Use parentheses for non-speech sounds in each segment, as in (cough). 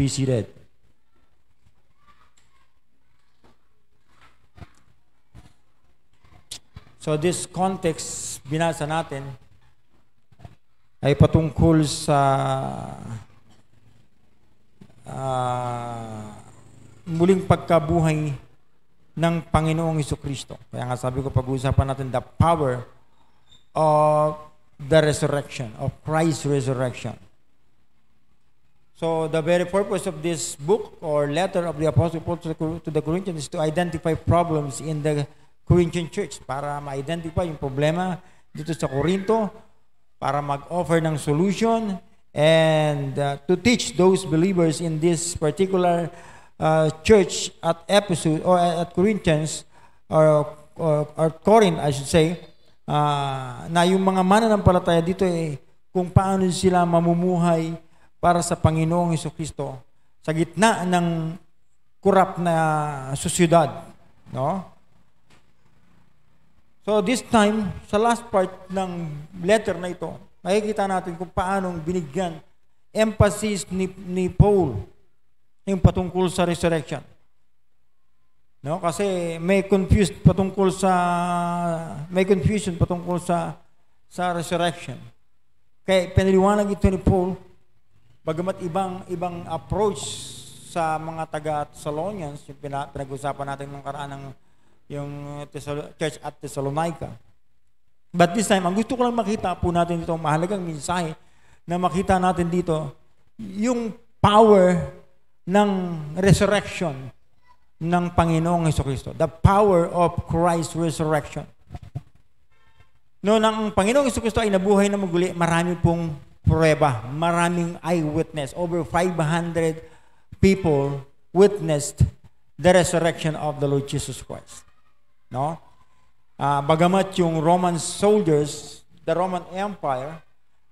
be seated. So this context binasa natin ay patungkol sa uh, muling pagkabuhay ng Panginoong Iso Kristo. Kaya nga sabi ko pag-uusapan natin the power of the resurrection, of Christ's resurrection. So the very purpose of this book or letter of the Apostle Paul to the, Corinthians is to identify problems in the Corinthian church para ma-identify yung problema dito sa Corinto, para mag-offer ng solution and uh, to teach those believers in this particular uh, church at Ephesus or at Corinthians or, or, or Corinth, I should say, uh, na yung mga mananampalataya dito eh, kung paano sila mamumuhay para sa Panginoong Kristo sa gitna ng kurap na susyudad. No? So this time, sa last part ng letter na ito, makikita natin kung paanong binigyan emphasis ni, ni Paul yung patungkol sa resurrection. No, kasi may confused patungkol sa may confusion patungkol sa sa resurrection. Kaya pinaliwanag ito ni Paul Bagamat ibang ibang approach sa mga taga Thessalonians, yung pina, pinag-usapan natin nung karaan ng yung Church at Thessalonica. But this time, ang gusto ko lang makita po natin dito, mahalagang mensahe na makita natin dito, yung power ng resurrection ng Panginoong Heso Kristo. The power of Christ's resurrection. No, nang Panginoong Heso Kristo ay nabuhay na maguli, marami pong prueba. Maraming eyewitness. Over 500 people witnessed the resurrection of the Lord Jesus Christ. No? Uh, bagamat yung Roman soldiers, the Roman Empire,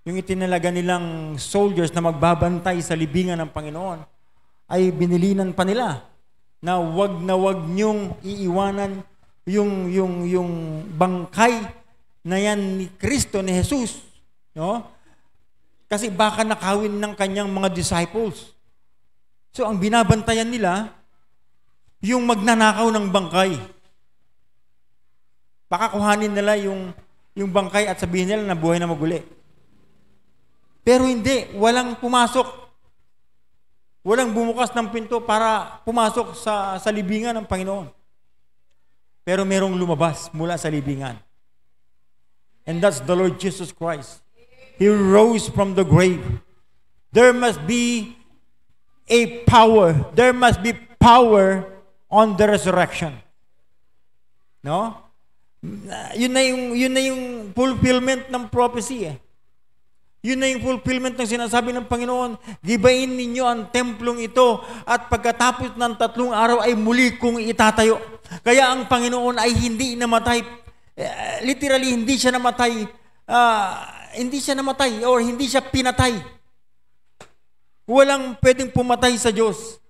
yung itinalaga nilang soldiers na magbabantay sa libingan ng Panginoon, ay binilinan pa nila na wag na wag niyong iiwanan yung yung yung bangkay na yan ni Kristo ni Jesus no kasi baka nakawin ng kanyang mga disciples. So ang binabantayan nila, yung magnanakaw ng bangkay. Baka kuhanin nila yung, yung bangkay at sabihin nila na buhay na maguli. Pero hindi, walang pumasok. Walang bumukas ng pinto para pumasok sa, sa libingan ng Panginoon. Pero merong lumabas mula sa libingan. And that's the Lord Jesus Christ he rose from the grave. There must be a power. There must be power on the resurrection. No? Yun na yung, yun na yung fulfillment ng prophecy eh. Yun na yung fulfillment ng sinasabi ng Panginoon, gibain ninyo ang templong ito at pagkatapos ng tatlong araw ay muli kong itatayo. Kaya ang Panginoon ay hindi namatay, eh, literally hindi siya namatay uh, hindi siya namatay or hindi siya pinatay. Walang pwedeng pumatay sa Diyos.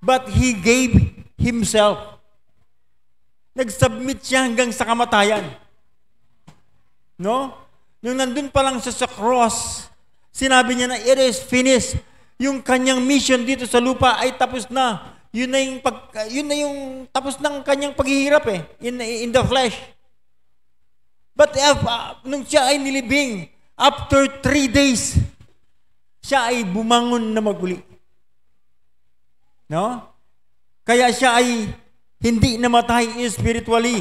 But He gave Himself. Nag-submit siya hanggang sa kamatayan. No? Nung nandun pa lang siya sa cross, sinabi niya na it is finished. Yung kanyang mission dito sa lupa ay tapos na. Yun na yung, pag, yun na yung tapos ng kanyang paghihirap eh, in, in the flesh. But uh, nung siya ay nilibing, after three days, siya ay bumangon na maguli. No? Kaya siya ay hindi namatay spiritually.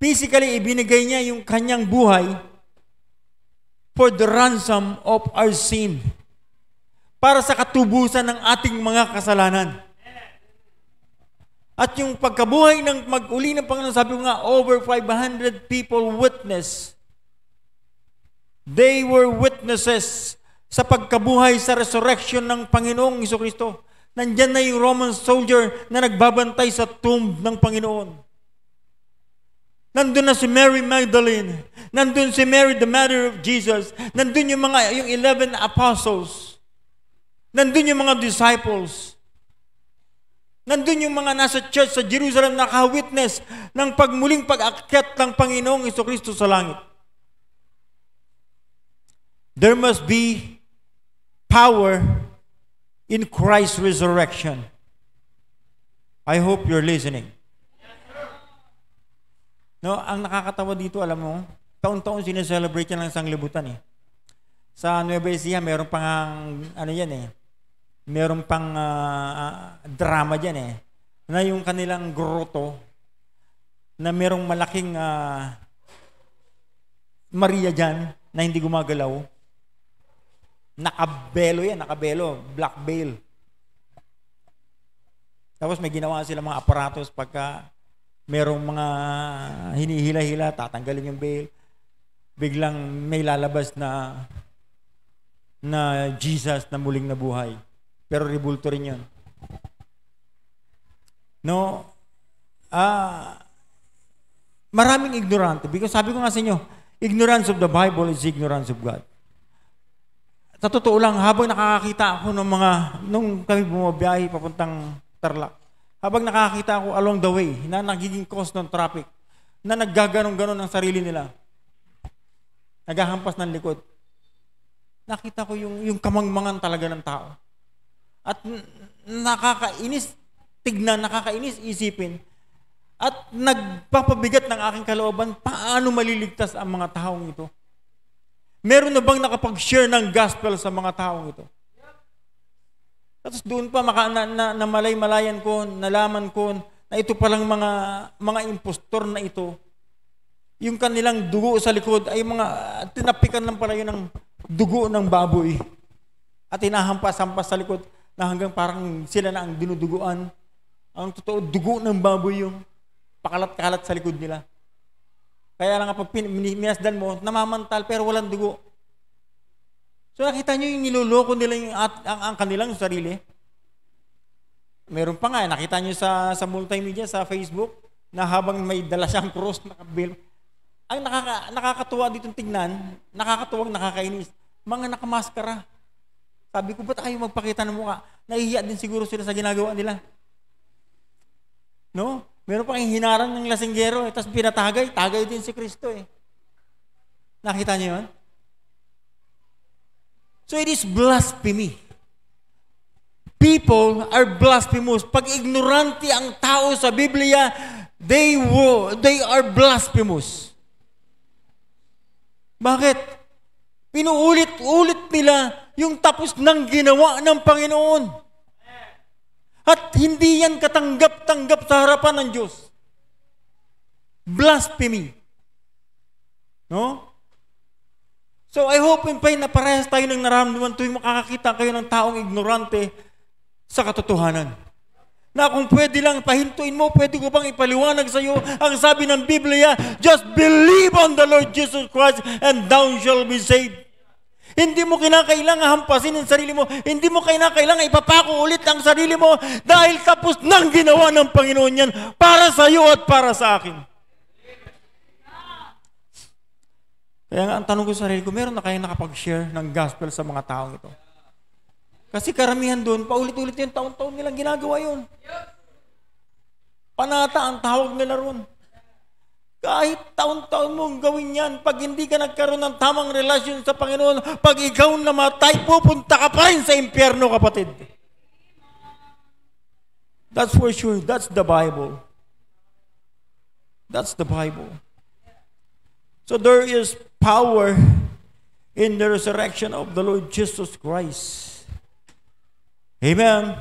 Physically, ibinigay niya yung kanyang buhay for the ransom of our sin. Para sa katubusan ng ating mga kasalanan. At yung pagkabuhay ng mag-uli ng Panginoon, sabi ko nga, over 500 people witness. They were witnesses sa pagkabuhay sa resurrection ng Panginoong Iso Kristo. Nandyan na yung Roman soldier na nagbabantay sa tomb ng Panginoon. Nandun na si Mary Magdalene. Nandun si Mary, the mother of Jesus. Nandun yung mga, yung 11 apostles. Nandun yung mga disciples. Nandun yung mga nasa church sa Jerusalem na nakawitness ng pagmuling pag-akyat ng Panginoong Iso Kristo sa langit. There must be power in Christ's resurrection. I hope you're listening. No, ang nakakatawa dito, alam mo, taon-taon sineselebrate yan ng sanglibutan eh. Sa Nueva Ecija, meron pang, ano yan eh, meron pang uh, uh, drama diyan eh na yung kanilang groto na merong malaking uh, Maria diyan na hindi gumagalaw nakabelo yan nakabelo black veil tapos may ginawa sila mga aparatos pagka merong mga hinihila-hila, tatanggalin yung veil. Biglang may lalabas na na Jesus na muling nabuhay. Pero rebulto rin yun. No? Ah, maraming ignorante. Because sabi ko nga sa inyo, ignorance of the Bible is ignorance of God. Sa totoo lang, habang nakakakita ako ng mga, nung kami bumabiyahe papuntang Tarlac, habang nakakita ako along the way na nagiging cause ng traffic, na naggaganong-ganon ang sarili nila, naghahampas ng likod, nakita ko yung, yung kamangmangan talaga ng tao. At nakakainis, tignan, nakakainis isipin. At nagpapabigat ng aking kalooban, paano maliligtas ang mga taong ito? Meron na bang nakapag-share ng gospel sa mga taong ito? Tapos doon pa maka, na, na, na malay-malayan ko, nalaman ko na ito palang mga mga impostor na ito. Yung kanilang dugo sa likod ay mga tinapikan lang pala yun ng dugo ng baboy at hinahampas-hampas sa likod na hanggang parang sila na ang dinuduguan. Ang totoo, dugo ng baboy yung pakalat-kalat sa likod nila. Kaya lang kapag minasdan mo, namamantal pero walang dugo. So nakita nyo yung niloloko nila yung at, ang, ang kanilang sarili. Meron pa nga, eh. nakita nyo sa, sa multimedia, sa Facebook, na habang may dala siyang cross na kabil. Ang nakaka, nakakatuwa dito tingnan, nakakatuwang nakakainis, mga nakamaskara. Sabi ko, ba't ayaw magpakita ng mukha? Nahihiya din siguro sila sa ginagawa nila. No? Meron pa kayong hinarang ng lasinggero, eh, tapos pinatagay, tagay din si Kristo eh. Nakita niyo yun? So it is blasphemy. People are blasphemous. Pag ignorante ang tao sa Biblia, they, were, they are blasphemous. Bakit? Pinuulit-ulit nila yung tapos ng ginawa ng Panginoon. At hindi yan katanggap-tanggap sa harapan ng Diyos. Blasphemy. No? So I hope and pray na parehas tayo ng naramdaman tuwing makakakita kayo ng taong ignorante sa katotohanan. Na kung pwede lang pahintuin mo, pwede ko bang ipaliwanag sa iyo ang sabi ng Biblia, just believe on the Lord Jesus Christ and thou shall be saved. Hindi mo kinakailangan hampasin ang sarili mo. Hindi mo kinakailangan ipapako ulit ang sarili mo dahil tapos nang ginawa ng Panginoon yan para sa iyo at para sa akin. Kaya nga, ang tanong ko sa sarili ko, meron na kayong nakapag-share ng gospel sa mga taong ito? Kasi karamihan doon, paulit-ulit yun, taon-taon nilang ginagawa yun. Panata ang tawag nila roon. Kahit taon-taon mong gawin yan, pag hindi ka nagkaroon ng tamang relasyon sa Panginoon, pag ikaw namatay, pupunta ka pa rin sa impyerno, kapatid. That's for sure. That's the Bible. That's the Bible. So there is power in the resurrection of the Lord Jesus Christ. Amen.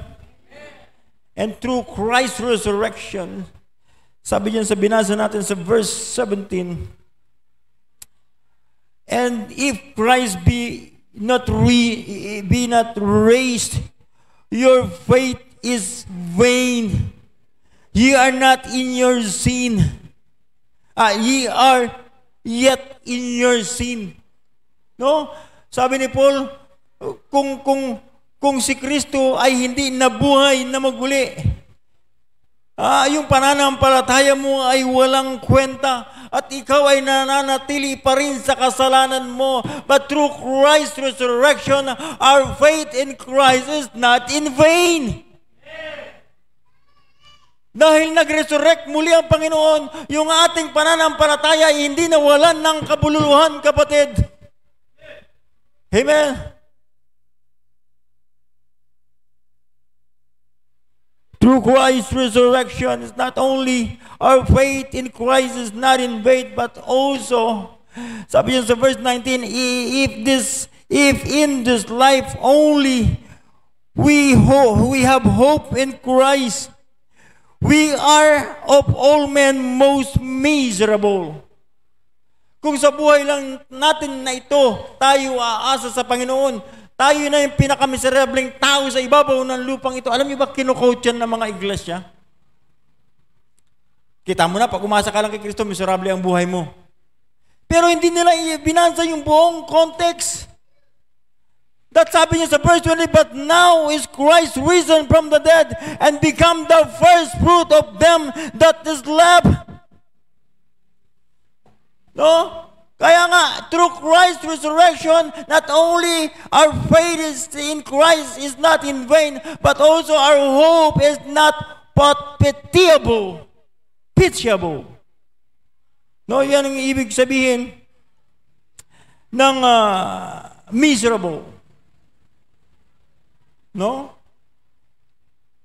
And through Christ's resurrection, sabi diyan sa binasa natin sa verse 17, And if Christ be not re, be not raised, your faith is vain. Ye are not in your sin. Ah, ye are yet in your sin. No? Sabi ni Paul, kung kung kung si Kristo ay hindi nabuhay na maguli, Ah, yung pananampalataya mo ay walang kwenta at ikaw ay nananatili pa rin sa kasalanan mo. But through Christ's resurrection, our faith in Christ is not in vain. Dahil nag-resurrect muli ang Panginoon, yung ating pananampalataya ay hindi nawalan ng kabuluhan, kapatid. Yeah. Amen. Through Christ's resurrection, it's not only our faith in Christ is not in vain, but also, sabi sa verse 19, if this, if in this life only we hope, we have hope in Christ, we are of all men most miserable. Kung sa buhay lang natin na ito, tayo aasa sa Panginoon, tayo na yung pinakamiserabling tao sa ibabaw ng lupang ito. Alam niyo ba kinukoach ng mga iglesia? Kita mo na, pag umasa ka lang kay Kristo, miserable ang buhay mo. Pero hindi nila binansa yung buong context. That sabi niya sa verse 20, But now is Christ risen from the dead and become the first fruit of them that is left. No? Kaya nga, through Christ's resurrection, not only our faith is in Christ is not in vain, but also our hope is not but pitiable. Pitiable. No, yan ang ibig sabihin ng uh, miserable. No?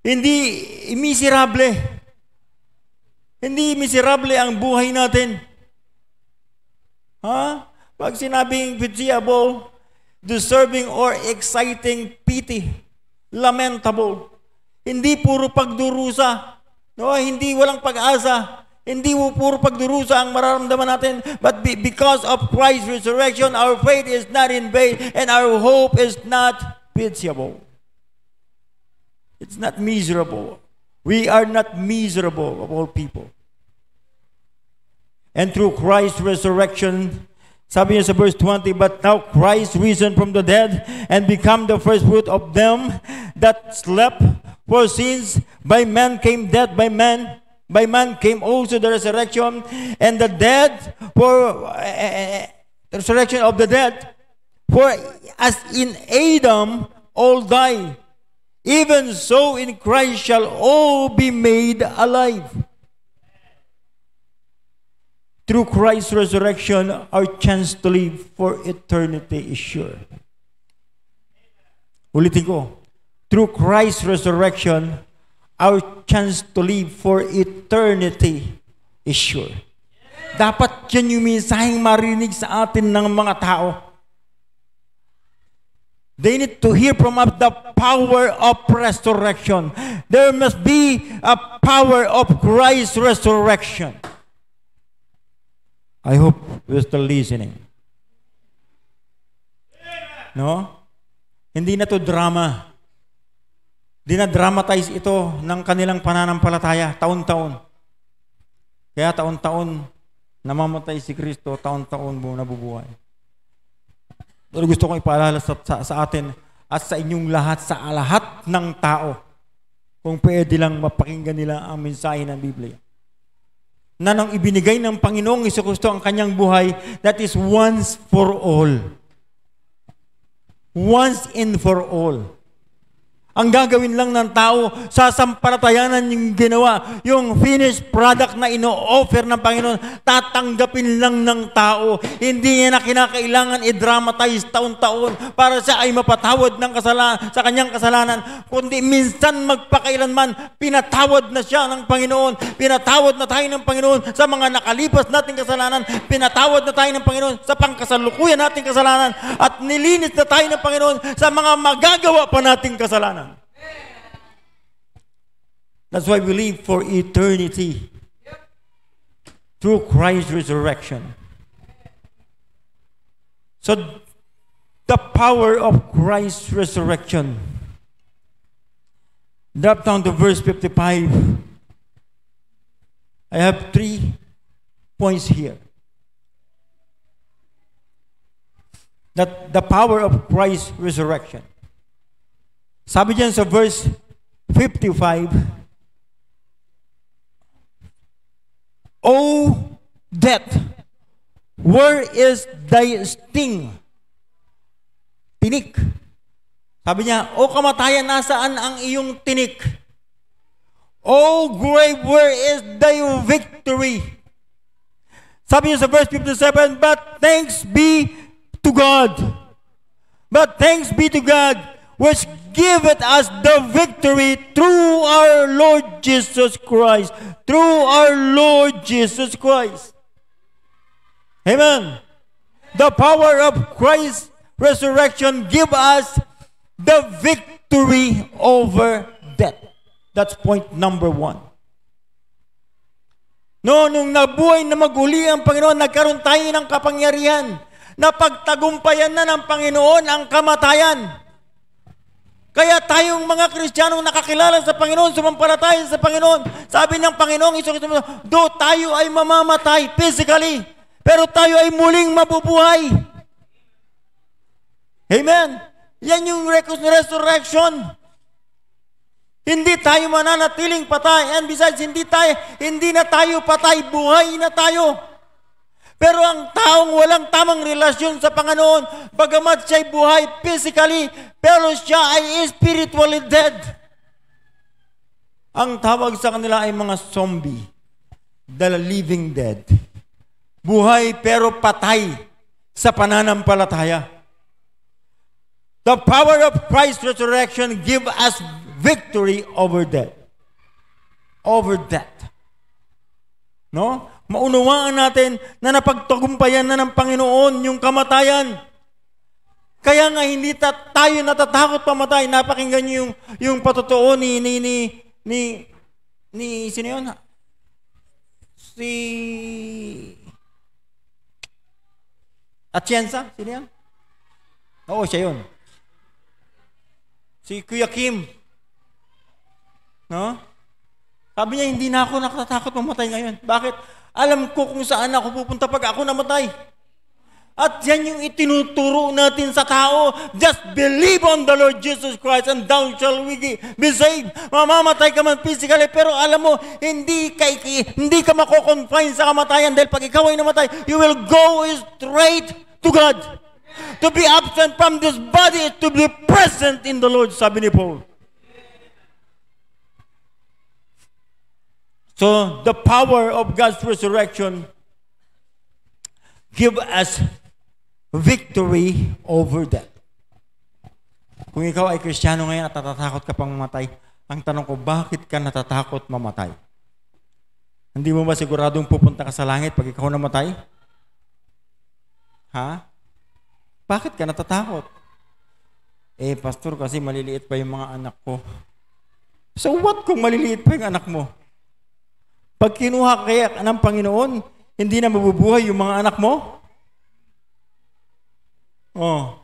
Hindi miserable. Hindi miserable ang buhay natin. Ha? Pag sinabing pitiable, deserving or exciting pity, lamentable. Hindi puro pagdurusa. No, hindi walang pag-asa. Hindi mo puro pagdurusa ang mararamdaman natin. But be, because of Christ's resurrection, our faith is not in vain and our hope is not pitiable. It's not miserable. We are not miserable of all people. and through Christ's resurrection. Sabi niya sa verse 20, But now Christ risen from the dead and become the first fruit of them that slept. For since by man came death, by man by man came also the resurrection and the dead for uh, resurrection of the dead. For as in Adam all die, even so in Christ shall all be made alive through Christ's resurrection, our chance to live for eternity is sure. Ulitin ko, through Christ's resurrection, our chance to live for eternity is sure. Dapat yan yung mensaheng marinig sa atin ng mga tao. They need to hear from us the power of resurrection. There must be a power of Christ's resurrection. I hope you're still listening. No? Hindi na to drama. Dinadramatize ito ng kanilang pananampalataya taon-taon. Kaya taon-taon namamatay si Kristo, taon-taon mo nabubuhay. Pero gusto kong ipaalala sa, sa, sa atin at sa inyong lahat, sa lahat ng tao, kung pwede lang mapakinggan nila ang mensahe ng Biblia na nang ibinigay ng Panginoong Kristo ang kanyang buhay, that is once for all. Once and for all. Ang gagawin lang ng tao, sasampalatayanan yung ginawa, yung finished product na ino-offer ng Panginoon, tatanggapin lang ng tao. Hindi niya na kinakailangan i-dramatize taon-taon para siya ay mapatawad ng kasalanan, sa kanyang kasalanan, kundi minsan magpakailanman, pinatawad na siya ng Panginoon. Pinatawad na tayo ng Panginoon sa mga nakalipas nating kasalanan, pinatawad na tayo ng Panginoon sa pangkasalukuyan nating kasalanan, at nilinis na tayo ng Panginoon sa mga magagawa pa nating kasalanan. That's why we live for eternity through Christ's resurrection. So, the power of Christ's resurrection. Drop down to verse 55. I have three points here. That the power of Christ's resurrection. Sabi of verse 55, O oh, death, where is thy sting? Tinik. Sabi niya, O kamatayan, nasaan ang iyong tinik? O oh, grave, where is thy victory? Sabi niya sa verse 57, But thanks be to God. But thanks be to God which giveth us the victory through our Lord Jesus Christ. Through our Lord Jesus Christ. Amen. The power of Christ's resurrection give us the victory over death. That's point number one. No, nung nabuhay na maguli ang Panginoon, nagkaroon tayo ng kapangyarihan na pagtagumpayan na ng Panginoon ang kamatayan. Kaya tayong mga Kristiyanong nakakilala sa Panginoon, sumampalataya sa Panginoon, sabi ng Panginoon, Iso Kristo, do tayo ay mamamatay physically, pero tayo ay muling mabubuhay. Amen? Yan yung resurrection. Hindi tayo mananatiling patay. And besides, hindi, tayo, hindi na tayo patay, buhay na tayo. Pero ang taong walang tamang relasyon sa Panginoon, bagamat siya'y buhay physically, pero siya ay spiritually dead. Ang tawag sa kanila ay mga zombie, the living dead. Buhay pero patay sa pananampalataya. The power of Christ's resurrection give us victory over death. Over death. No? maunawaan natin na napagtagumpayan na ng Panginoon yung kamatayan. Kaya nga hindi ta- tayo natatakot pamatay. Napakinggan niyo yung, yung patotoo ni, ni, ni, ni, ni, sino yun? Si... Atienza? Sino yan? Oo, siya yun. Si Kuya Kim. No? Sabi niya, hindi na ako natatakot mamatay ngayon. Bakit? Alam ko kung saan ako pupunta pag ako namatay. At yan yung itinuturo natin sa tao. Just believe on the Lord Jesus Christ and thou shall we be saved. Mamamatay ka man physically, pero alam mo, hindi ka, hindi ka makoconfine sa kamatayan dahil pag ikaw ay namatay, you will go straight to God. To be absent from this body is to be present in the Lord, sabi ni Paul. So the power of God's resurrection give us victory over death. Kung ikaw ay kristyano ngayon at natatakot ka pang mamatay, ang tanong ko, bakit ka natatakot mamatay? Hindi mo ba siguradong pupunta ka sa langit pag ikaw namatay? Ha? Bakit ka natatakot? Eh, pastor, kasi maliliit pa yung mga anak ko. So what kung maliliit pa yung anak mo? Pag kinuha kaya ng Panginoon, hindi na mabubuhay yung mga anak mo? Oh.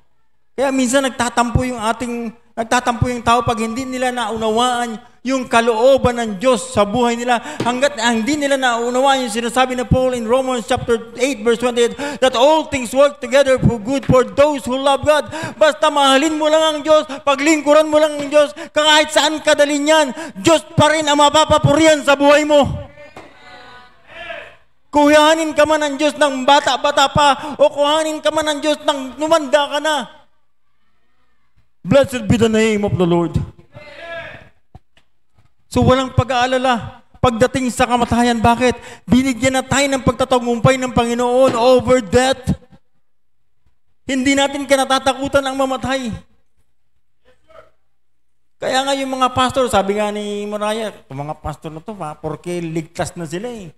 Kaya minsan nagtatampo yung ating nagtatampo yung tao pag hindi nila naunawaan yung kalooban ng Diyos sa buhay nila hanggat hindi nila naunawaan yung sinasabi ni Paul in Romans chapter 8 verse 28 that all things work together for good for those who love God. Basta mahalin mo lang ang Diyos, paglingkuran mo lang ang Diyos, kahit saan ka dalhin yan, Diyos pa rin ang mapapapurihan sa buhay mo. Kuhanin ka man ng Diyos ng bata-bata pa o kuhanin ka man ng Diyos ng numanda ka na. Blessed be the name of the Lord. So walang pag-aalala pagdating sa kamatayan. Bakit? Binigyan na tayo ng pagtatagumpay ng Panginoon over death. Hindi natin kinatatakutan ang mamatay. Kaya nga yung mga pastor, sabi nga ni Moraya, mga pastor na to, ha, porke ligtas na sila eh.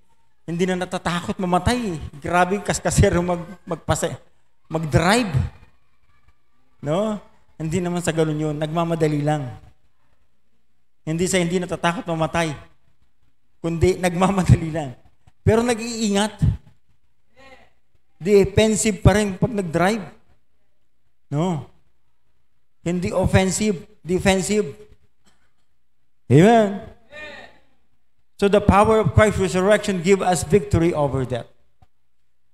Hindi na natatakot mamatay. Grabe yung kaskasero mag, magpase, mag-drive. No? Hindi naman sa ganun yun. Nagmamadali lang. Hindi sa hindi natatakot mamatay. Kundi nagmamadali lang. Pero nag-iingat. Defensive pa rin pag nag-drive. No? Hindi offensive, defensive. Amen. So the power of Christ's resurrection give us victory over death.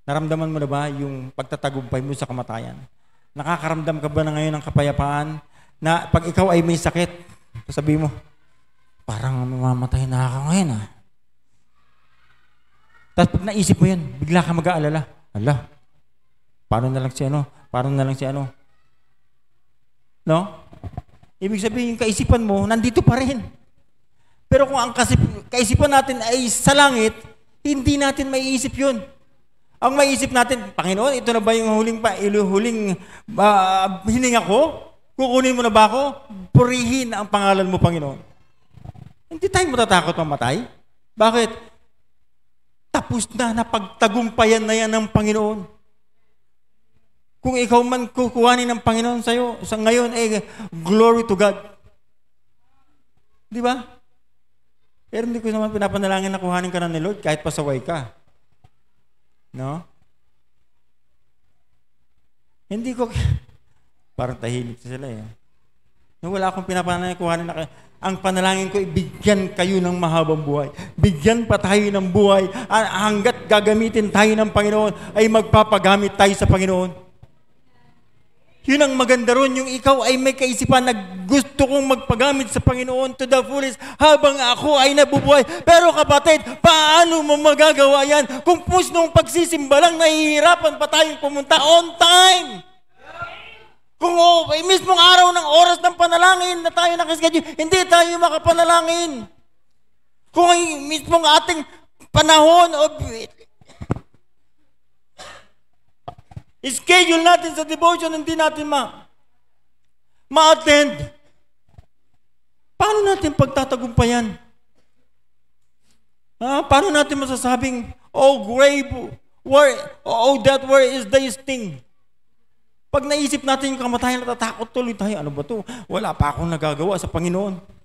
Naramdaman mo na ba yung pagtatagumpay mo sa kamatayan? Nakakaramdam ka ba na ngayon ng kapayapaan na pag ikaw ay may sakit, sabi mo, parang mamamatay na ako ngayon ah. Tapos pag naisip mo yun, bigla ka mag-aalala. Ala, paano na lang si ano? Paano na lang si ano? No? Ibig sabihin, yung kaisipan mo, nandito pa rin. Pero kung ang kasip, kaisipan natin ay sa langit, hindi natin maiisip yun. Ang maiisip natin, Panginoon, ito na ba yung huling, pa, huling uh, ah, hininga ko? Kukunin mo na ba ako? Purihin ang pangalan mo, Panginoon. Hindi tayo matatakot mamatay. Bakit? Tapos na, napagtagumpayan na yan ng Panginoon. Kung ikaw man kukuhanin ng Panginoon sa'yo, sa ngayon, eh, glory to God. Di ba? Pero hindi ko naman pinapanalangin na kuhanin ka na ni Lord kahit pasaway ka. No? Hindi ko, (laughs) parang tahimik sila eh. No, wala akong pinapanalangin kuhanin na Ang panalangin ko, ibigyan eh, kayo ng mahabang buhay. Bigyan pa tayo ng buhay. Ah, hanggat gagamitin tayo ng Panginoon, ay magpapagamit tayo sa Panginoon. Yun ang maganda ron, yung ikaw ay may kaisipan na gusto kong magpagamit sa Panginoon to the fullest habang ako ay nabubuhay. Pero kapatid, paano mo magagawa yan kung pusnong pagsisimba lang nahihirapan pa tayong pumunta on time? Kung oh, eh, ay mismong araw ng oras ng panalangin na tayo nakaschedule, hindi tayo makapanalangin. Kung ay mismong ating panahon o Schedule natin sa devotion, hindi natin ma ma-attend. Paano natin pagtatagumpayan? Ha? Paano natin masasabing, Oh grave, where, oh that where is thy sting? Pag naisip natin yung kamatayan, natatakot tuloy tayo. Ano ba to? Wala pa akong nagagawa sa Panginoon.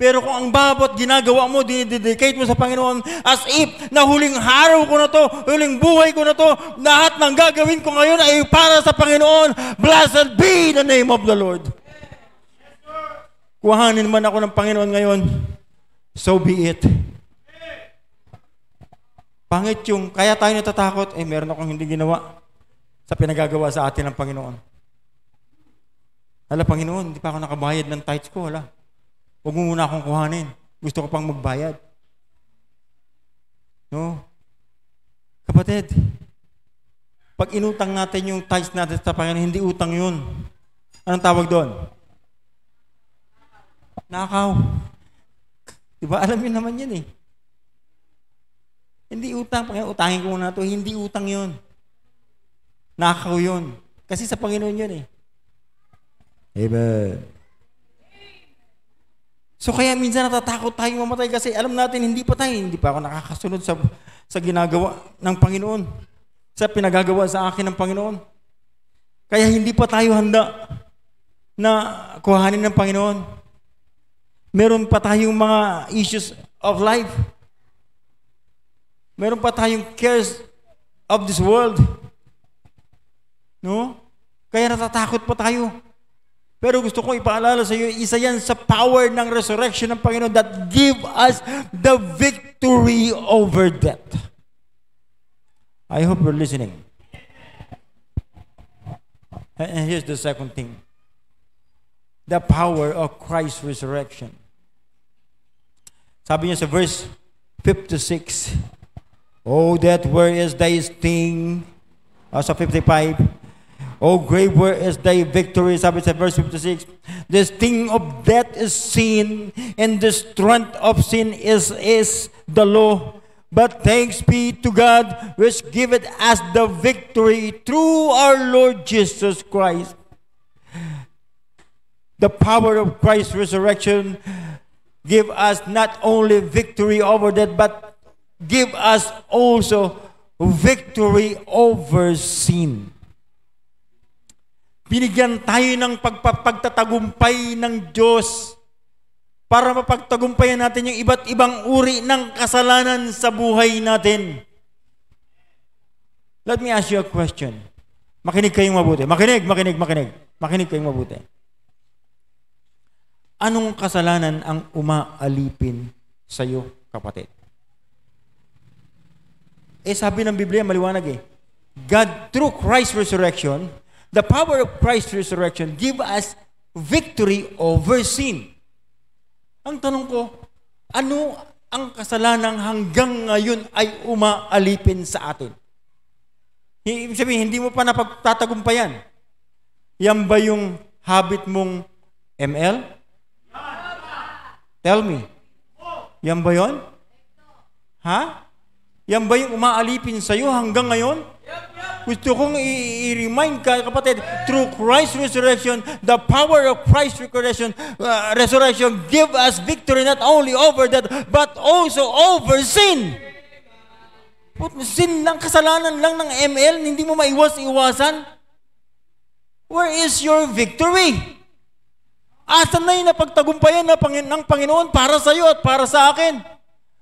Pero kung ang babot ginagawa mo, dinidedicate mo sa Panginoon, as if na huling haraw ko na to, huling buhay ko na to, lahat ng gagawin ko ngayon ay para sa Panginoon. Blessed be the name of the Lord. Kuhanin man ako ng Panginoon ngayon, so be it. Pangit yung, kaya tayo natatakot, eh meron akong hindi ginawa sa pinagagawa sa atin ng Panginoon. Hala, Panginoon, hindi pa ako nakabayad ng tithes ko, hala Huwag mo muna akong kuhanin. Gusto ko pang magbayad. No? Kapatid, pag inutang natin yung tithes natin sa Panginoon, hindi utang yun. Anong tawag doon? Nakaw. Diba? Alam yun naman yan eh. Hindi utang. Panginoon, utangin ko muna ito. Hindi utang yun. Nakaw yun. Kasi sa Panginoon yun eh. Amen. So kaya minsan natatakot tayo mamatay kasi alam natin hindi pa tayo, hindi pa ako nakakasunod sa, sa ginagawa ng Panginoon, sa pinagagawa sa akin ng Panginoon. Kaya hindi pa tayo handa na kuhanin ng Panginoon. Meron pa tayong mga issues of life. Meron pa tayong cares of this world. No? Kaya natatakot pa tayo. Pero gusto kong ipaalala sa iyo, isa yan sa power ng resurrection ng Panginoon that give us the victory over death. I hope you're listening. And here's the second thing. The power of Christ's resurrection. Sabi niya sa verse 56, Oh, that where is thy sting? Uh, sa 55, O oh, grave, where is thy victory? Sabi said, verse 56, The sting of death is sin, and the strength of sin is, is the law. But thanks be to God, which giveth us the victory through our Lord Jesus Christ. The power of Christ's resurrection give us not only victory over death, but give us also victory over sin. Binigyan tayo ng pagpagtatagumpay ng Diyos para mapagtagumpayan natin yung iba't ibang uri ng kasalanan sa buhay natin. Let me ask you a question. Makinig kayong mabuti. Makinig, makinig, makinig. Makinig kayong mabuti. Anong kasalanan ang umaalipin sa iyo, kapatid? Eh sabi ng Biblia, maliwanag eh. God, through Christ's resurrection, The power of Christ's resurrection give us victory over sin. Ang tanong ko, ano ang kasalanang hanggang ngayon ay umaalipin sa atin? Ibig sabihin, hindi mo pa napagtatagumpayan. Yan ba yung habit mong ML? Tell me. Yan ba yon? Ha? Yan ba yung umaalipin sa'yo hanggang ngayon? Gusto kong i-remind ka, kapatid, through Christ's resurrection, the power of Christ's resurrection, uh, resurrection give us victory not only over that, but also over sin. Sin lang, kasalanan lang ng ML, hindi mo maiwas-iwasan. Where is your victory? Asan na yung napagtagumpayan na ng Panginoon para sa iyo at para sa akin?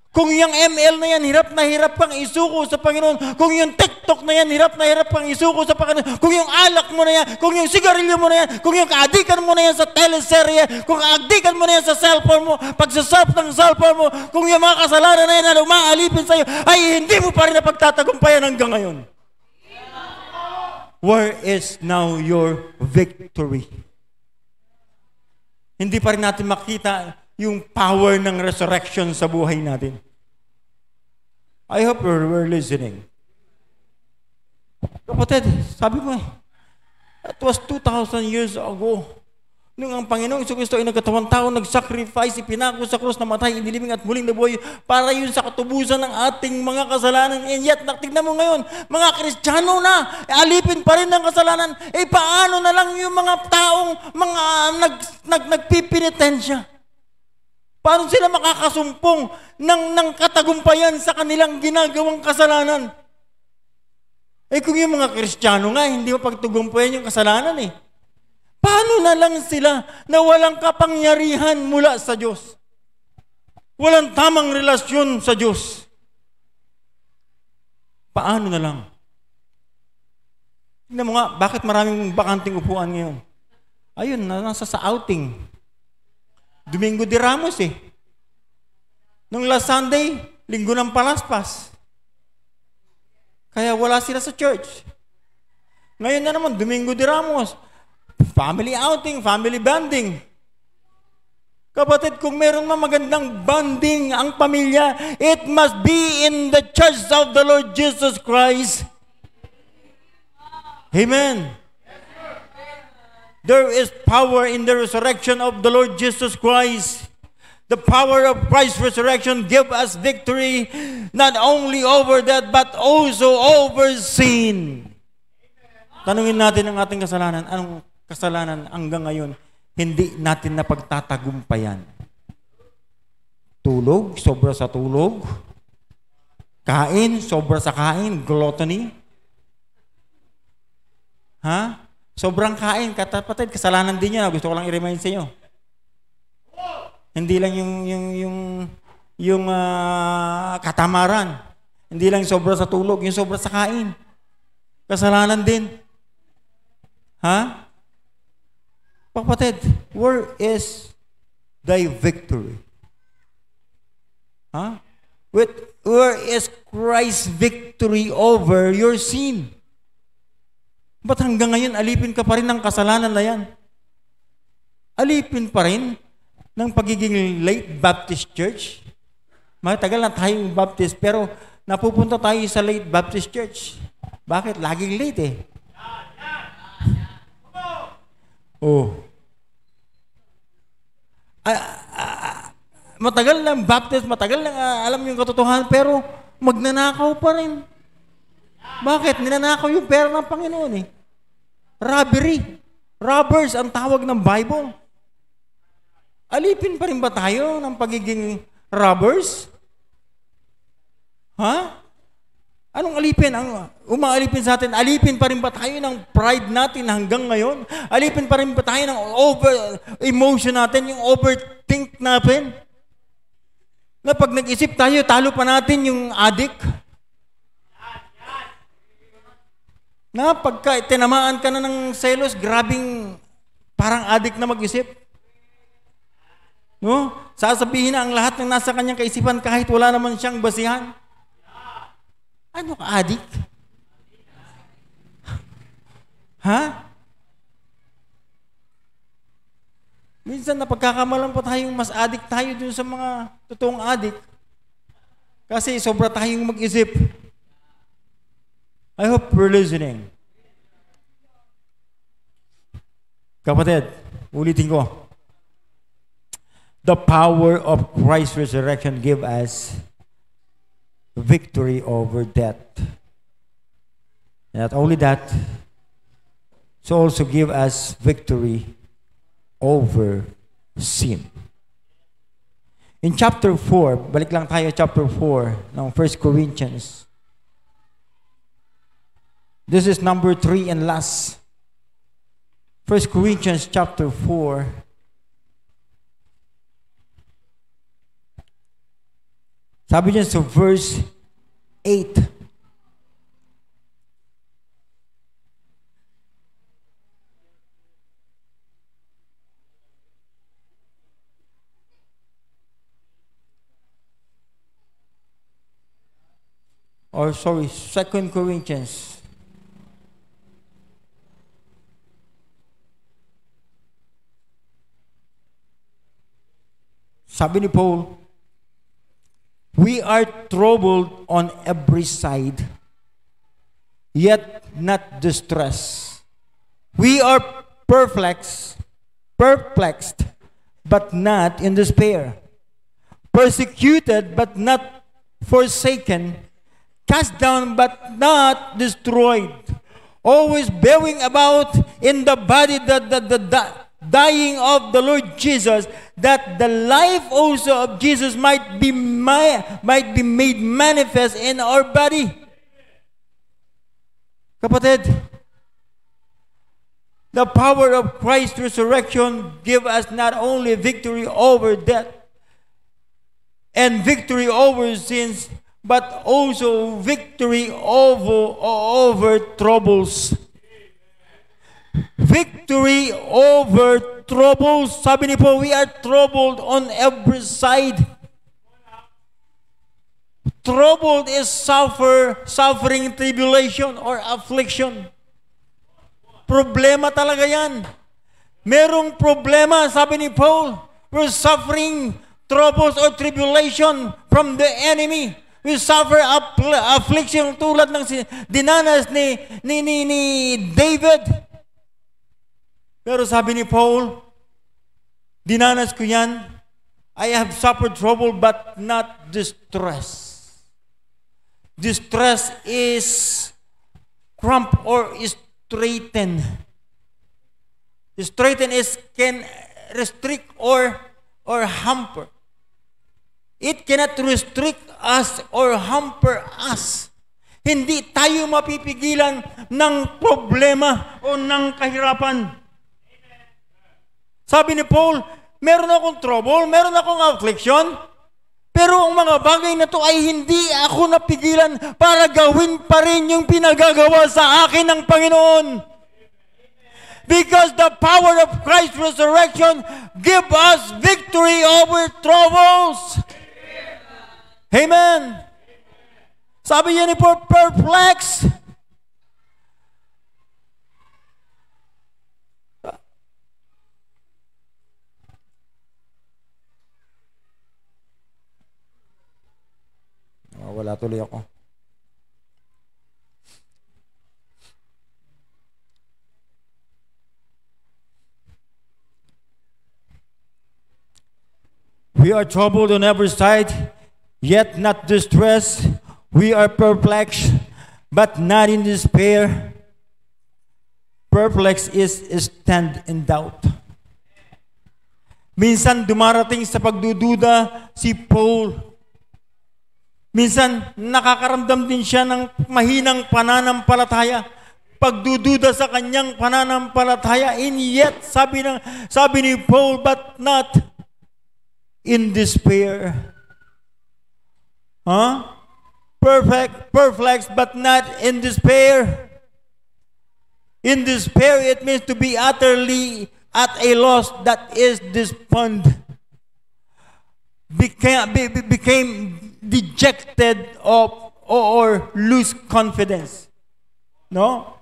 Kung yung ML na yan, hirap na hirap kang isuko sa Panginoon. Kung yung TikTok na yan, hirap na hirap kang isuko sa Panginoon. Kung yung alak mo na yan, kung yung sigarilyo mo na yan, kung yung kaadikan mo na yan sa teleserye, kung kaadikan mo na yan sa cellphone mo, pagsasarap ng cellphone mo, kung yung mga kasalanan na yan na umaalipin sa'yo, ay hindi mo pa rin napagtatagumpayan hanggang ngayon. Where is now your victory? Hindi pa rin natin makita yung power ng resurrection sa buhay natin. I hope you're, we're listening. Kapatid, sabi ko eh, that was 2,000 years ago. Nung ang Panginoong Kristo ay nagkatawang tao, nag-sacrifice, ipinako sa krus, namatay, inilibing at muling nabuhay para yun sa katubusan ng ating mga kasalanan. And yet, natignan mo ngayon, mga Kristiyano na, alipin pa rin ng kasalanan, eh paano na lang yung mga taong mga nag, nag, nagpipinitensya? Paano sila makakasumpong ng, ng katagumpayan sa kanilang ginagawang kasalanan? Eh kung yung mga Kristiyano nga, hindi mapagtugumpayan yung kasalanan eh. Paano na lang sila na walang kapangyarihan mula sa Diyos? Walang tamang relasyon sa Diyos. Paano na lang? Hindi mo nga, bakit maraming bakanting upuan ngayon? Ayun, nasa sa outing. Domingo de Ramos eh. Nung last Sunday, linggo ng palaspas. Kaya wala sila sa church. Ngayon na naman, Domingo de Ramos. Family outing, family bonding. Kapatid, kung meron man magandang bonding ang pamilya, it must be in the church of the Lord Jesus Christ. Amen. There is power in the resurrection of the Lord Jesus Christ. The power of Christ's resurrection give us victory not only over that but also over sin. Tanungin natin ang ating kasalanan. Anong kasalanan hanggang ngayon hindi natin napagtatagumpayan? Tulog, sobra sa tulog. Kain, sobra sa kain, gluttony. Ha? Sobrang kain, katapatid, kasalanan din yun. Ah. Gusto ko lang i-remind sa inyo. Hindi lang yung, yung, yung, yung uh, katamaran. Hindi lang sobra sa tulog, yung sobra sa kain. Kasalanan din. Ha? Kapatid, where is thy victory? Ha? With, where is Christ's victory over your sin? Ba't hanggang ngayon alipin ka pa rin ng kasalanan na yan? Alipin pa rin ng pagiging late Baptist Church. Matagal na tayong Baptist pero napupunta tayo sa late Baptist Church. Bakit? Laging late eh. Oh. Ah, ah matagal lang Baptist, matagal na ah, alam yung katotohanan, pero magnanakaw pa rin. Bakit? Ninanakaw yung pera ng Panginoon eh. Robbery. Robbers ang tawag ng Bible. Alipin pa rin ba tayo ng pagiging robbers? Ha? Anong alipin? Ang umaalipin sa atin, alipin pa rin ba tayo ng pride natin hanggang ngayon? Alipin pa rin ba tayo ng over emotion natin, yung overthink natin? Na pag nag-isip tayo, talo pa natin yung addict. Na pagka tinamaan ka na ng selos, grabing parang adik na mag-isip. No? Sasabihin na ang lahat ng nasa kanyang kaisipan kahit wala naman siyang basihan. Ano ka, adik? Ha? Minsan na pagkakamalan pa tayong mas adik tayo dun sa mga totoong adik. Kasi sobra tayong mag-isip. I hope we're listening. Kapatid, ulitin ko. The power of Christ's resurrection give us victory over death. Not only that, so also give us victory over sin. In chapter 4, balik lang tayo chapter 4 ng 1 Corinthians This is number three and last. First Corinthians chapter 4. Sabi dyan sa verse 8. Or sorry, Second Corinthians Sabi ni Paul, We are troubled on every side, yet not distressed. We are perplexed, perplexed, but not in despair. Persecuted, but not forsaken. Cast down, but not destroyed. Always bearing about in the body the, the, the, the dying of the Lord Jesus, that the life also of Jesus might be, might be made manifest in our body. Kapatid, the power of Christ's resurrection give us not only victory over death and victory over sins, but also victory over, over troubles. Victory over troubles. Sabi ni Paul, we are troubled on every side. Troubled is suffer, suffering, tribulation, or affliction. Problema talaga yan. Merong problema, sabi ni Paul, we're suffering troubles or tribulation from the enemy. We suffer affliction tulad ng dinanas ni, ni, ni, ni David. Pero sabi ni Paul, dinanas ko yan. I have suffered trouble but not distress. Distress is cramp or straighten. Straighten is can restrict or or hamper. It cannot restrict us or hamper us. Hindi tayo mapipigilan ng problema o ng kahirapan sabi ni Paul, meron akong trouble, meron akong affliction, pero ang mga bagay na to ay hindi ako napigilan para gawin pa rin yung pinagagawa sa akin ng Panginoon. Because the power of Christ's resurrection give us victory over troubles. Amen. Sabi niya ni Paul, perplexed Ah, wala tuloy ako. We are troubled on every side, yet not distressed. We are perplexed, but not in despair. Perplexed is, is stand in doubt. Minsan dumarating sa pagdududa si Paul Minsan, nakakaramdam din siya ng mahinang pananampalataya, pagdududa sa kanyang pananampalataya. And yet, sabi, ng, sabi ni Paul, but not in despair. Huh? Perfect, perplexed, but not in despair. In despair, it means to be utterly at a loss that is despond. Became, became dejected of or lose confidence. No?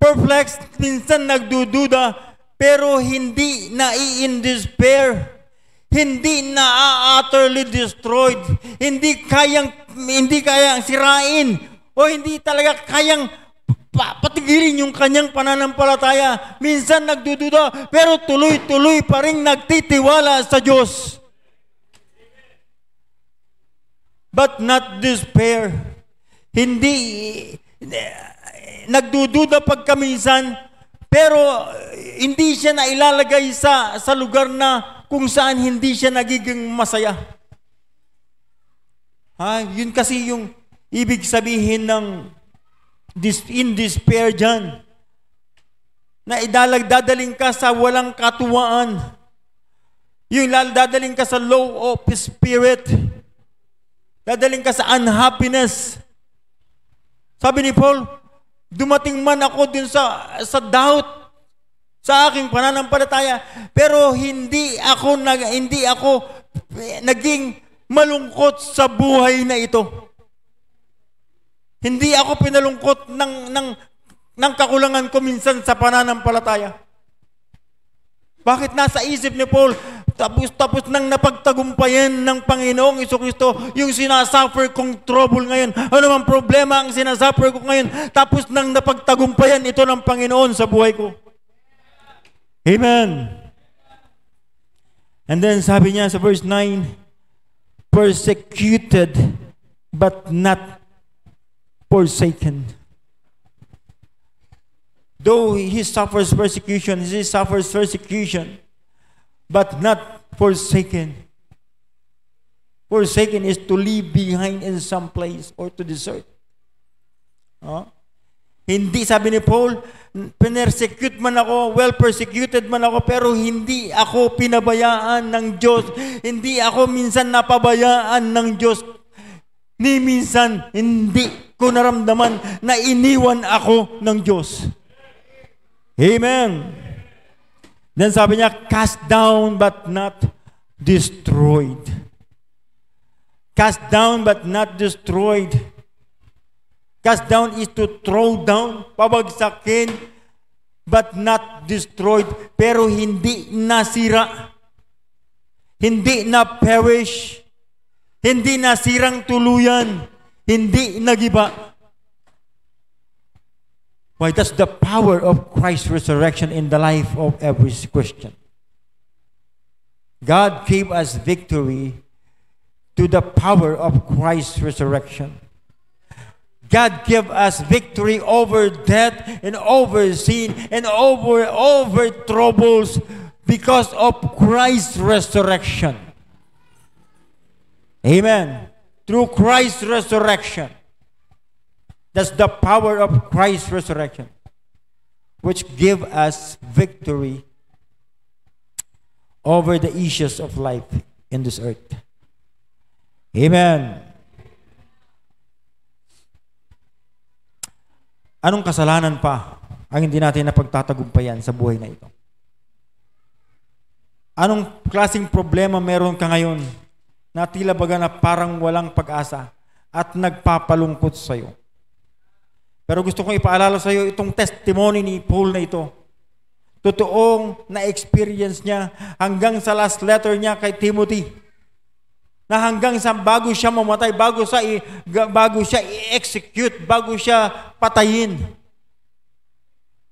Perplexed, minsan nagdududa, pero hindi na in despair. Hindi na utterly destroyed. Hindi kayang hindi kayang sirain o hindi talaga kayang pa, yung kanyang pananampalataya. Minsan nagdududa, pero tuloy-tuloy pa rin nagtitiwala sa Diyos. but not despair. Hindi, nagdududa pag kaminsan, pero eh, hindi siya na ilalagay sa, sa lugar na kung saan hindi siya nagiging masaya. Ha? Yun kasi yung ibig sabihin ng dis, in despair dyan. Na idalagdadaling ka sa walang katuwaan. Yung laladaling ka sa low of spirit. Dadaling ka sa unhappiness. Sabi ni Paul, dumating man ako dun sa, sa doubt sa aking pananampalataya, pero hindi ako nag, hindi ako naging malungkot sa buhay na ito. Hindi ako pinalungkot ng, ng, ng kakulangan ko minsan sa pananampalataya. Bakit nasa isip ni Paul, tapos tapos nang napagtagumpayan ng Panginoong Kristo yung sinasuffer kong trouble ngayon. Ano mang problema ang sinasuffer ko ngayon. Tapos nang napagtagumpayan ito ng Panginoon sa buhay ko. Amen. And then sabi niya sa verse 9, persecuted but not forsaken. Though he suffers persecution, he suffers persecution but not forsaken. Forsaken is to leave behind in some place or to desert. No? Hindi, sabi ni Paul, pinersecute man ako, well persecuted man ako, pero hindi ako pinabayaan ng Diyos. Hindi ako minsan napabayaan ng Diyos. Ni minsan, hindi ko naramdaman na iniwan ako ng Diyos. Amen. Then sabi niya, cast down but not destroyed. Cast down but not destroyed. Cast down is to throw down, pabagsakin, but not destroyed. Pero hindi nasira. Hindi na perish. Hindi nasirang tuluyan. Hindi nagiba. Why? That's the power of Christ's resurrection in the life of every Christian. God gave us victory to the power of Christ's resurrection. God gave us victory over death and over sin and over over troubles because of Christ's resurrection. Amen. Through Christ's resurrection. That's the power of Christ's resurrection, which give us victory over the issues of life in this earth. Amen. Anong kasalanan pa ang hindi natin napagtatagumpayan sa buhay na ito? Anong klasing problema meron ka ngayon na tila baga na parang walang pag-asa at nagpapalungkot sa iyo? Pero gusto kong ipaalala sa iyo itong testimony ni Paul na ito. Totoong na-experience niya hanggang sa last letter niya kay Timothy. Na hanggang sa bago siya mamatay, bago, sa i, bago siya i-execute, bago siya patayin,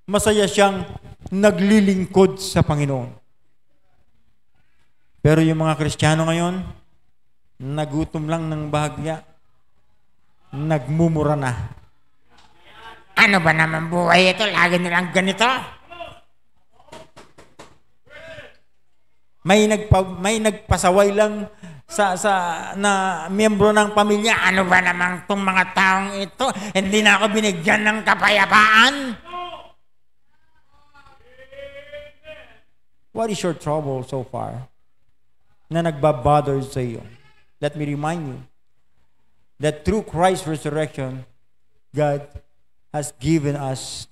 masaya siyang naglilingkod sa Panginoon. Pero yung mga Kristiyano ngayon, nagutom lang ng bahagya, nagmumura na. Ano ba naman buhay ito? Lagi nilang ganito. May nagpa, may nagpasaway lang sa sa na miyembro ng pamilya. Ano ba naman tong mga taong ito? Hindi na ako binigyan ng kapayapaan. What is your trouble so far na nagbabother sa iyo? Let me remind you that through Christ's resurrection, God has given us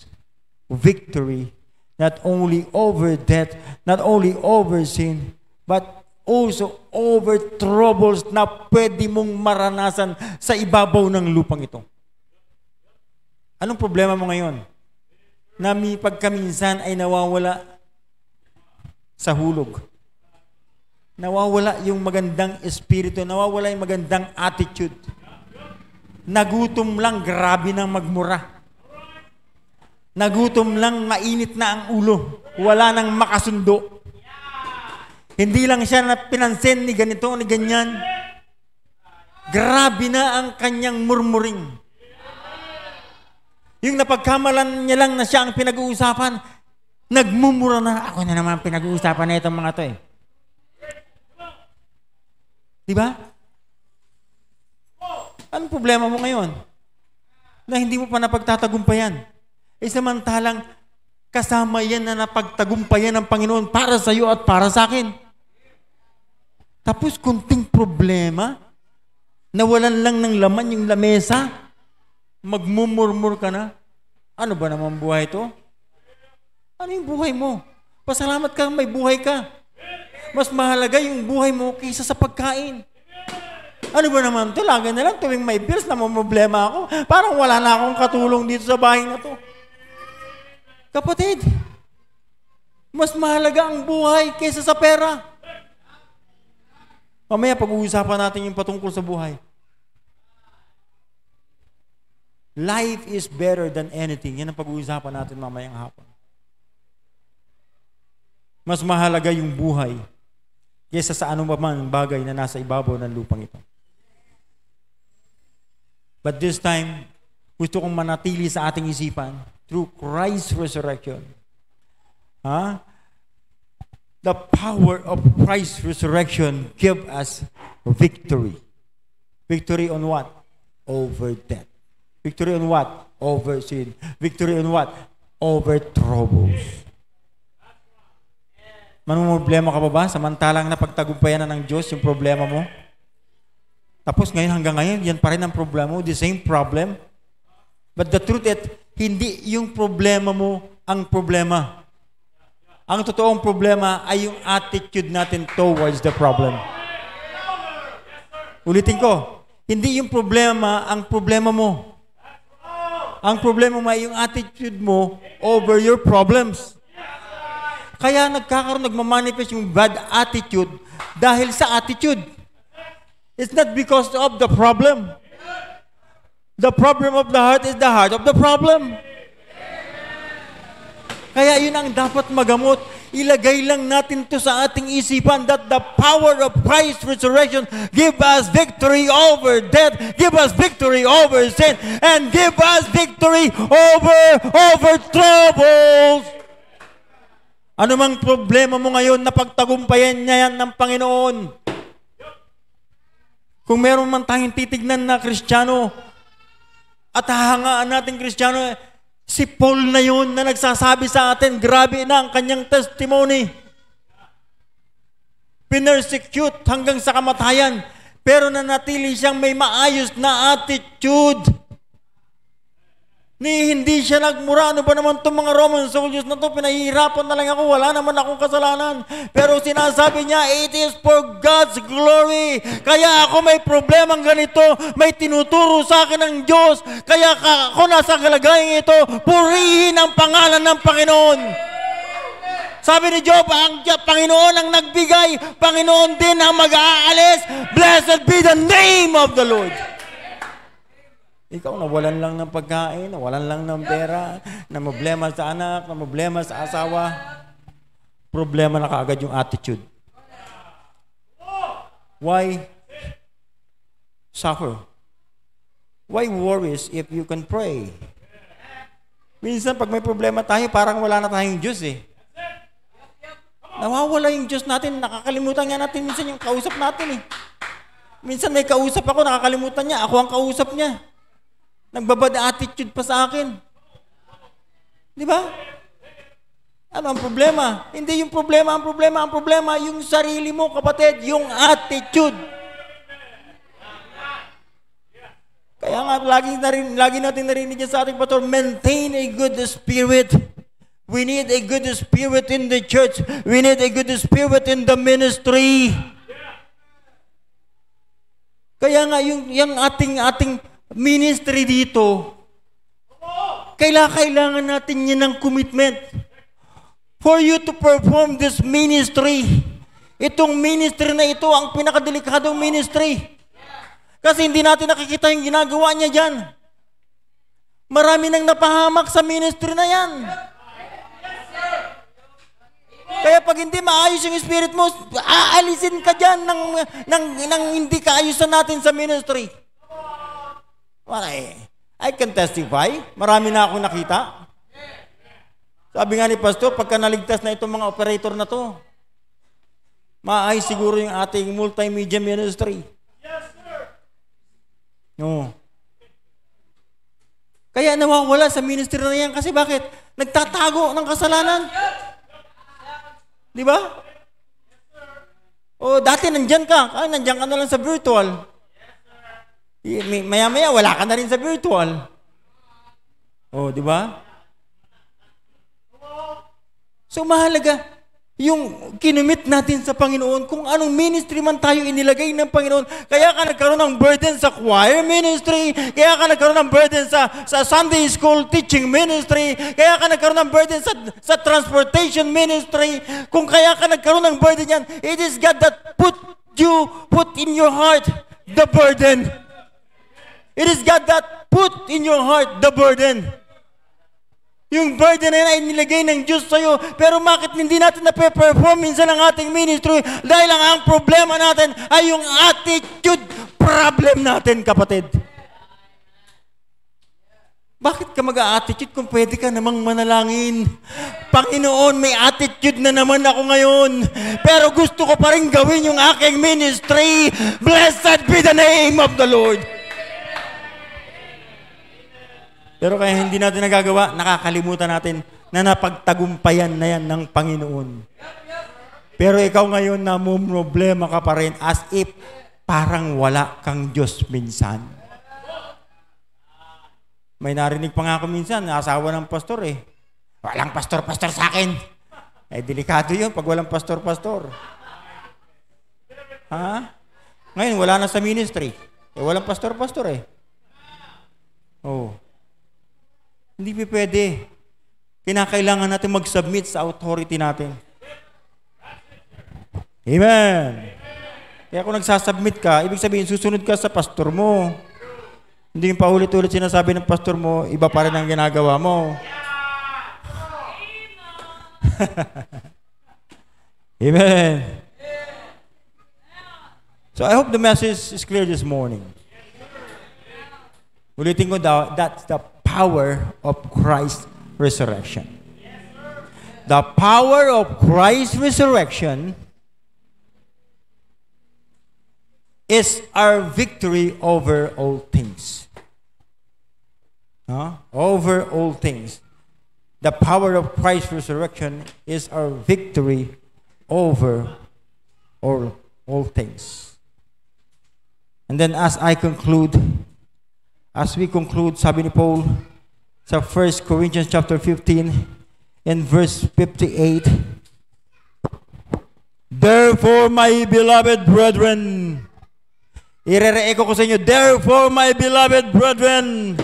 victory not only over death, not only over sin, but also over troubles na pwede mong maranasan sa ibabaw ng lupang ito. Anong problema mo ngayon? Na may pagkaminsan ay nawawala sa hulog. Nawawala yung magandang espiritu, nawawala yung magandang attitude. Nagutom lang, grabe ng magmura. Nagutom lang, mainit na ang ulo. Wala nang makasundo. Hindi lang siya na pinansin ni ganito ni ganyan. Grabe na ang kanyang murmuring. Yung napagkamalan niya lang na siya ang pinag-uusapan, nagmumura na, ako na naman pinag-uusapan na itong mga to eh. Diba? Anong problema mo ngayon? Na hindi mo pa napagtatagumpayan. Eh samantalang kasama yan na napagtagumpayan ng Panginoon para sa iyo at para sa akin. Tapos kunting problema, nawalan lang ng laman yung lamesa, magmumurmur ka na, ano ba naman buhay ito? Ano yung buhay mo? Pasalamat ka, may buhay ka. Mas mahalaga yung buhay mo kaysa sa pagkain. Ano ba naman ito? Lagi na lang tuwing may bills na problema ako. Parang wala na akong katulong dito sa bahay na to. Kapatid, mas mahalaga ang buhay kaysa sa pera. Mamaya pag-uusapan natin yung patungkol sa buhay. Life is better than anything. Yan ang pag-uusapan natin mamayang hapon. Mas mahalaga yung buhay kaysa sa anumang bagay na nasa ibabaw ng lupang ito. But this time, gusto kong manatili sa ating isipan through Christ's resurrection. Huh? The power of Christ's resurrection give us victory. Victory on what? Over death. Victory on what? Over sin. Victory on what? Over troubles. Manumroblema ka pa ba? Samantalang napagtagumpayan na ng Diyos yung problema mo? Tapos ngayon hanggang ngayon, yan pa rin ang problema mo, the same problem. But the truth is, hindi yung problema mo ang problema. Ang totoong problema ay yung attitude natin towards the problem. Ulitin ko, hindi yung problema ang problema mo. Ang problema mo ay yung attitude mo over your problems. Kaya nagkakaroon, nagmamanifest yung bad attitude dahil sa attitude. It's not because of the problem. The problem of the heart is the heart of the problem. Kaya yun ang dapat magamot. Ilagay lang natin to sa ating isipan that the power of Christ's resurrection give us victory over death, give us victory over sin, and give us victory over, over troubles. Ano mang problema mo ngayon, napagtagumpayan niya yan ng Panginoon. Kung meron man tayong titignan na Kristiyano, at hahangaan natin, Kristiyano, eh, si Paul na yun na nagsasabi sa atin, grabe na ang kanyang testimony. Pinersecute hanggang sa kamatayan, pero nanatili siyang may maayos na attitude ni hindi siya nagmura. Ano ba naman itong mga Roman soldiers na to? Pinahihirapan na lang ako. Wala naman akong kasalanan. Pero sinasabi niya, it is for God's glory. Kaya ako may problemang ganito. May tinuturo sa akin ng Diyos. Kaya ako nasa kalagayang ito. Purihin ang pangalan ng Panginoon. Sabi ni Job, ang Panginoon ang nagbigay, Panginoon din ang mag-aalis. Blessed be the name of the Lord. Ikaw nawalan lang ng pagkain, nawalan lang ng pera, na problema sa anak, na problema sa asawa. Problema na kaagad yung attitude. Why suffer? Why worries if you can pray? Minsan pag may problema tayo, parang wala na tayong Diyos eh. Nawawala yung Diyos natin, nakakalimutan nga natin minsan yung kausap natin eh. Minsan may kausap ako, nakakalimutan niya, ako ang kausap niya. Nagbabad attitude pa sa akin. Di ba? Ano ang problema? Hindi yung problema, ang problema, ang problema, yung sarili mo, kapatid, yung attitude. Kaya nga, lagi, narin, lagi natin narinig sa ating pastor, maintain a good spirit. We need a good spirit in the church. We need a good spirit in the ministry. Kaya nga, yung, yung ating, ating, ministry dito, kailangan, kailangan natin yan ng commitment. For you to perform this ministry, itong ministry na ito ang pinakadelikadong ministry. Kasi hindi natin nakikita yung ginagawa niya dyan. Marami nang napahamak sa ministry na yan. Kaya pag hindi maayos yung spirit mo, aalisin ka dyan nang, nang, ng hindi kaayusan natin sa ministry. Why? Eh. I can testify. Marami na akong nakita. Sabi nga ni Pastor, pagka naligtas na itong mga operator na to, maay siguro yung ating multimedia ministry. Yes, sir. No. Kaya nawawala sa ministry na yan kasi bakit? Nagtatago ng kasalanan. Di ba? O dati nandyan ka, ah, nandyan ka na lang sa virtual. Eh, maya-maya, wala ka na rin sa virtual. Oh, di ba? So mahalaga yung kinumit natin sa Panginoon kung anong ministry man tayo inilagay ng Panginoon. Kaya ka nagkaroon ng burden sa choir ministry, kaya ka nagkaroon ng burden sa, sa Sunday school teaching ministry, kaya ka nagkaroon ng burden sa, sa transportation ministry. Kung kaya ka nagkaroon ng burden yan, it is God that put you, put in your heart the burden. It is God that put in your heart the burden. Yung burden na yun ay nilagay ng Diyos sa'yo. Pero bakit hindi natin na-perform minsan ang ating ministry? Dahil ang, ang problema natin ay yung attitude problem natin, kapatid. Bakit ka mag-attitude kung pwede ka namang manalangin? Panginoon, may attitude na naman ako ngayon. Pero gusto ko pa rin gawin yung aking ministry. Blessed be the name of the Lord. Pero kaya hindi natin nagagawa, nakakalimutan natin na napagtagumpayan na yan ng Panginoon. Pero ikaw ngayon na problema ka pa rin as if parang wala kang Diyos minsan. May narinig pa nga ako minsan, asawa ng pastor eh. Walang pastor-pastor sa akin. Eh, delikado yun pag walang pastor-pastor. Ha? Ngayon, wala na sa ministry. Eh, walang pastor-pastor eh. Oh. Hindi pa pwede. Kinakailangan natin mag-submit sa authority natin. Amen. Kaya kung nagsasubmit ka, ibig sabihin susunod ka sa pastor mo. Hindi yung paulit-ulit sinasabi ng pastor mo, iba pa rin ang ginagawa mo. (laughs) Amen. So I hope the message is clear this morning. Ulitin ko daw, that's the power of Christ's resurrection. The power of Christ's resurrection is our victory over all things. Huh? Over all things. The power of Christ's resurrection is our victory over all, all things. And then, as I conclude, As we conclude, sabi ni Paul sa 1 Corinthians chapter 15 in verse 58, Therefore, my beloved brethren, ire ko sa inyo, Therefore, my beloved brethren,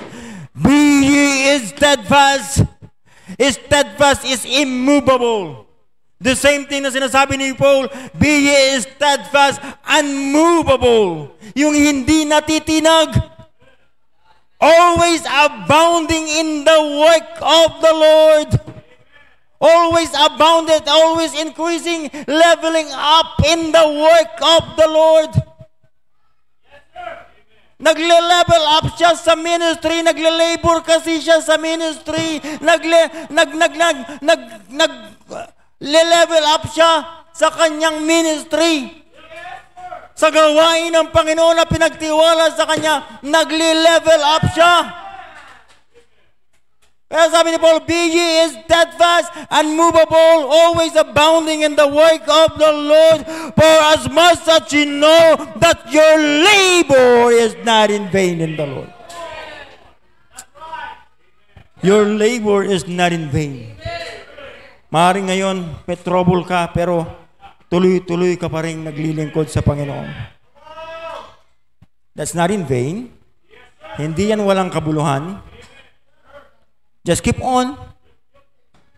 be ye steadfast, steadfast is immovable. The same thing na sinasabi ni Paul, be ye steadfast, unmovable. Yung hindi natitinag. Always abounding in the work of the Lord. Always abounded, always increasing, leveling up in the work of the Lord. Nagle-level up siya sa ministry, nagle-labor kasi siya sa ministry, nagle nag nag nag nag, nag, nag level up siya sa kanyang ministry sa gawain ng Panginoon na pinagtiwala sa Kanya, nagli-level up siya. Kaya sabi ni Paul, Be ye steadfast, movable, always abounding in the work of the Lord, for as much as you know that your labor is not in vain in the Lord. Your labor is not in vain. Maaring ngayon, may trouble ka, pero tuloy-tuloy ka pa rin naglilingkod sa Panginoon. That's not in vain. Hindi yan walang kabuluhan. Just keep on.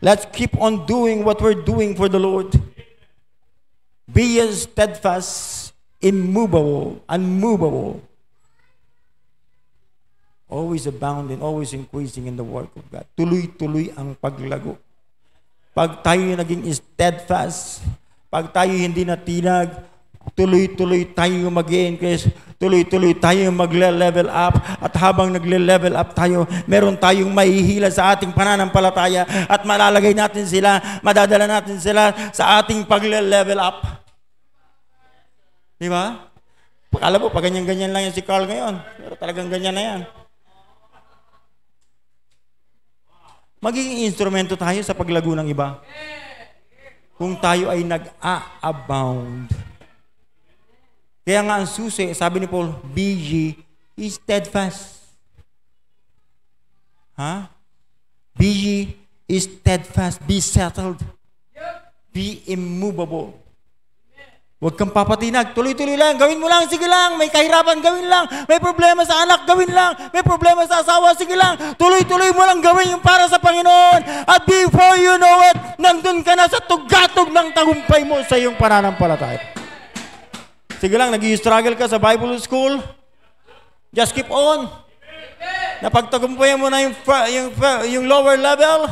Let's keep on doing what we're doing for the Lord. Be as steadfast, immovable, unmovable. Always abounding, always increasing in the work of God. Tuloy-tuloy ang paglago. Pag tayo naging steadfast, pag tayo hindi natinag, tuloy-tuloy tayo mag increase tuloy-tuloy tayo magle-level up at habang nagle-level up tayo, meron tayong maihila sa ating pananampalataya at malalagay natin sila, madadala natin sila sa ating pagle-level up. Di ba? Pakala mo, pag ganyan-ganyan lang yan si Carl ngayon, pero talagang ganyan na yan. Magiging instrumento tayo sa paglago ng iba. Amen! kung tayo ay nag-a-abound. Kaya nga ang susi, sabi ni Paul, be ye steadfast. Ha? Huh? Be ye steadfast, be settled, be immovable. Huwag kang papatinag. Tuloy-tuloy lang. Gawin mo lang. Sige lang. May kahirapan. Gawin lang. May problema sa anak. Gawin lang. May problema sa asawa. Sige lang. Tuloy-tuloy mo lang gawin yung para sa Panginoon. At before you know it, nandun ka na sa tugatog ng tagumpay mo sa iyong pananampalataya. Sige lang. nag struggle ka sa Bible school. Just keep on. Napagtagumpayan mo na yung, yung, yung lower level.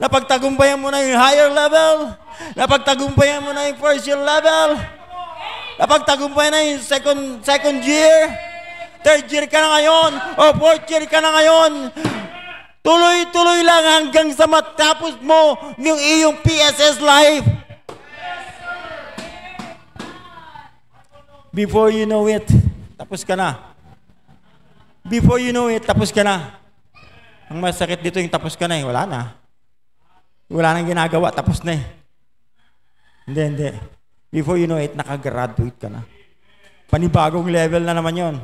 Napagtagumpayan mo na yung higher level. Napagtagumpayan mo na yung first year level. Napagtagumpayan na yung second, second year. Third year ka na ngayon. O fourth year ka na ngayon. Tuloy-tuloy lang hanggang sa matapos mo yung iyong PSS life. Before you know it, tapos ka na. Before you know it, tapos ka na. Ang masakit dito yung tapos ka na eh, wala na. Wala nang ginagawa, tapos na eh. Hindi, hindi. Before you know it, nakagraduate ka na. Panibagong level na naman yon.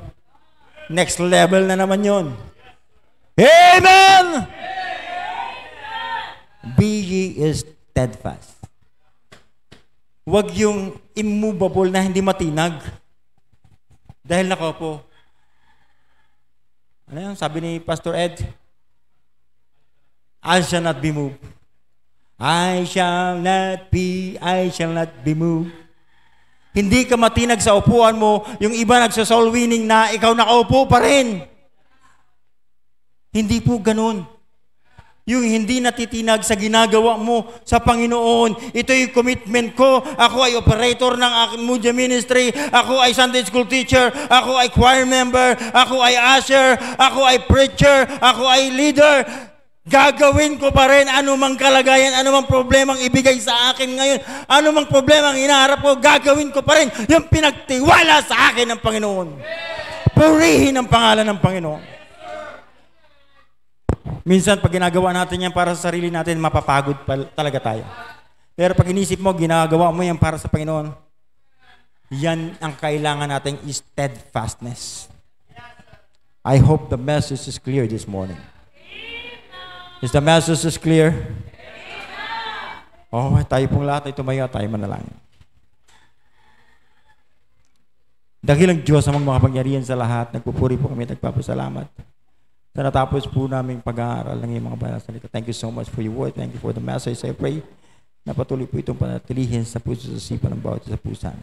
Next level na naman yon. Amen! BG is steadfast. Huwag yung immovable na hindi matinag. Dahil nako po. Ano yung Sabi ni Pastor Ed, I shall not be moved. I shall not be, I shall not be moved. Hindi ka matinag sa upuan mo, yung iba nagsasoul winning na, ikaw nakaupo pa rin. Hindi po ganun. Yung hindi natitinag sa ginagawa mo sa Panginoon. Ito yung commitment ko. Ako ay operator ng Media Ministry. Ako ay Sunday School teacher. Ako ay choir member. Ako ay usher. Ako ay preacher. Ako ay leader. Gagawin ko pa rin anumang kalagayan, anumang problema ang ibigay sa akin ngayon, anumang problema ang hinaharap ko, gagawin ko pa rin yung pinagtiwala sa akin ng Panginoon. Purihin ang pangalan ng Panginoon. Minsan, pag ginagawa natin yan para sa sarili natin, mapapagod pa talaga tayo. Pero pag inisip mo, ginagawa mo yan para sa Panginoon, yan ang kailangan nating steadfastness. I hope the message is clear this morning. Is the message is clear? Oh, tayo pong lahat ay tumayo, tayo manalangin. Dakilang Diyos mga makapangyarihan sa lahat, nagpupuri po kami at nagpapasalamat sa natapos po namin pag-aaral ng iyong mga banal salita. Thank you so much for your word. Thank you for the message. I pray na patuloy po itong panatilihin sa puso sa sipan ng bawat sa pusan.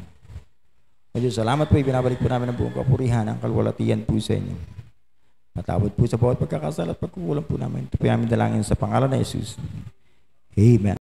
O Diyos, salamat po. Ibinabalik po namin ang buong kapurihan, ang kalwalatian po sa inyo. Patawad po sa bawat pagkakasala at pagkukulang po namin. Ito po yung dalangin sa pangalan na Jesus. Amen.